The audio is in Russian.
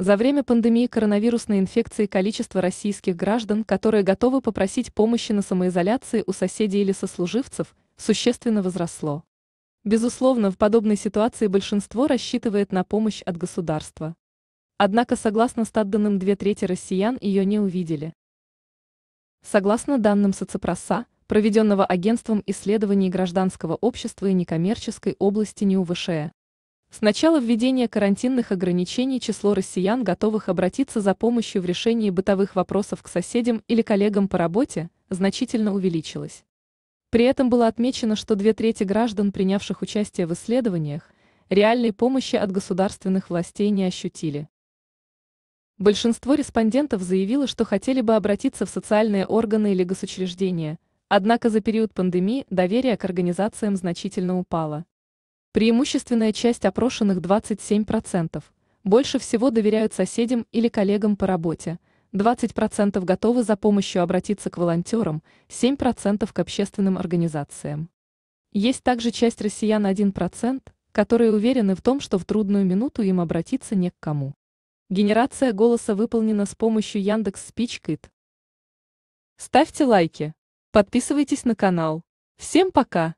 За время пандемии коронавирусной инфекции количество российских граждан, которые готовы попросить помощи на самоизоляции у соседей или сослуживцев, существенно возросло. Безусловно, в подобной ситуации большинство рассчитывает на помощь от государства. Однако, согласно статданным, две трети россиян ее не увидели. Согласно данным Соципроса, проведенного Агентством исследований гражданского общества и некоммерческой области НИУВШЭ, с начала введения карантинных ограничений число россиян, готовых обратиться за помощью в решении бытовых вопросов к соседям или коллегам по работе, значительно увеличилось. При этом было отмечено, что две трети граждан, принявших участие в исследованиях, реальной помощи от государственных властей не ощутили. Большинство респондентов заявило, что хотели бы обратиться в социальные органы или госучреждения, однако за период пандемии доверие к организациям значительно упало. Преимущественная часть опрошенных 27% больше всего доверяют соседям или коллегам по работе, 20% готовы за помощью обратиться к волонтерам, 7% к общественным организациям. Есть также часть россиян 1%, которые уверены в том, что в трудную минуту им обратиться не к кому. Генерация голоса выполнена с помощью Яндекс Спичкит. Ставьте лайки, подписывайтесь на канал. Всем пока!